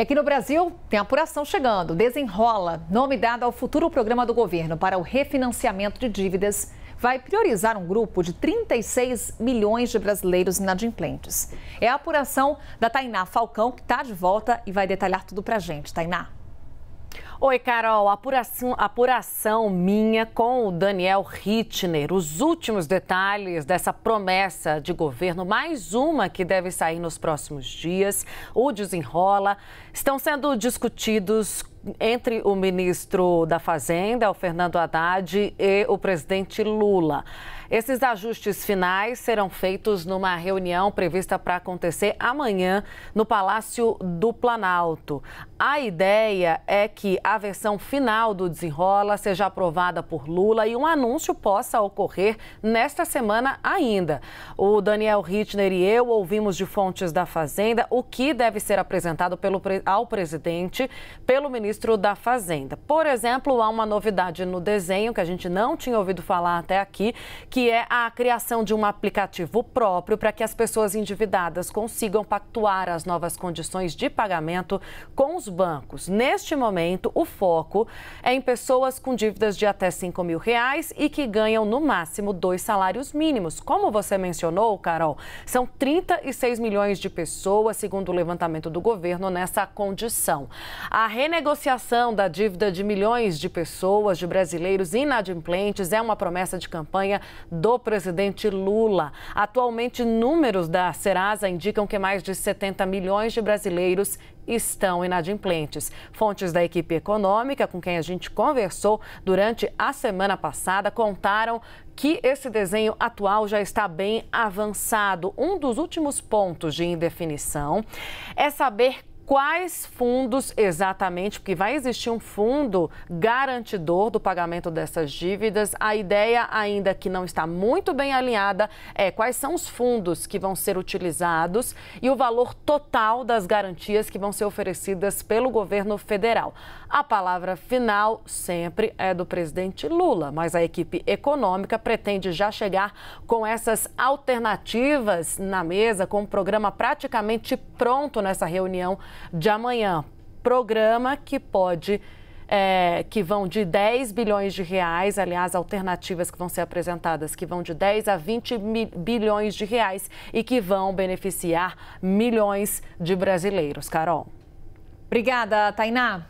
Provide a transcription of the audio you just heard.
É e aqui no Brasil, tem apuração chegando. Desenrola, nome dado ao futuro programa do governo para o refinanciamento de dívidas, vai priorizar um grupo de 36 milhões de brasileiros inadimplentes. É a apuração da Tainá Falcão, que está de volta e vai detalhar tudo para gente. Tainá. Oi, Carol. Apuração, apuração minha com o Daniel Hitner, Os últimos detalhes dessa promessa de governo, mais uma que deve sair nos próximos dias, o desenrola, estão sendo discutidos entre o ministro da Fazenda, o Fernando Haddad, e o presidente Lula. Esses ajustes finais serão feitos numa reunião prevista para acontecer amanhã no Palácio do Planalto. A ideia é que a versão final do desenrola seja aprovada por Lula e um anúncio possa ocorrer nesta semana ainda. O Daniel Rittner e eu ouvimos de fontes da Fazenda o que deve ser apresentado pelo, ao presidente pelo ministro ministro da Fazenda. Por exemplo, há uma novidade no desenho que a gente não tinha ouvido falar até aqui, que é a criação de um aplicativo próprio para que as pessoas endividadas consigam pactuar as novas condições de pagamento com os bancos. Neste momento, o foco é em pessoas com dívidas de até 5 mil reais e que ganham no máximo dois salários mínimos. Como você mencionou, Carol, são 36 milhões de pessoas, segundo o levantamento do governo, nessa condição. A renegociação renegociação da dívida de milhões de pessoas, de brasileiros inadimplentes, é uma promessa de campanha do presidente Lula. Atualmente, números da Serasa indicam que mais de 70 milhões de brasileiros estão inadimplentes. Fontes da equipe econômica com quem a gente conversou durante a semana passada contaram que esse desenho atual já está bem avançado. Um dos últimos pontos de indefinição é saber quais fundos exatamente, porque vai existir um fundo garantidor do pagamento dessas dívidas. A ideia, ainda que não está muito bem alinhada, é quais são os fundos que vão ser utilizados e o valor total das garantias que vão ser oferecidas pelo governo federal. A palavra final sempre é do presidente Lula, mas a equipe econômica pretende já chegar com essas alternativas na mesa, com um programa praticamente pronto nessa reunião de amanhã. Programa que pode. É, que vão de 10 bilhões de reais, aliás, alternativas que vão ser apresentadas, que vão de 10 a 20 bilhões de reais e que vão beneficiar milhões de brasileiros. Carol. Obrigada, Tainá.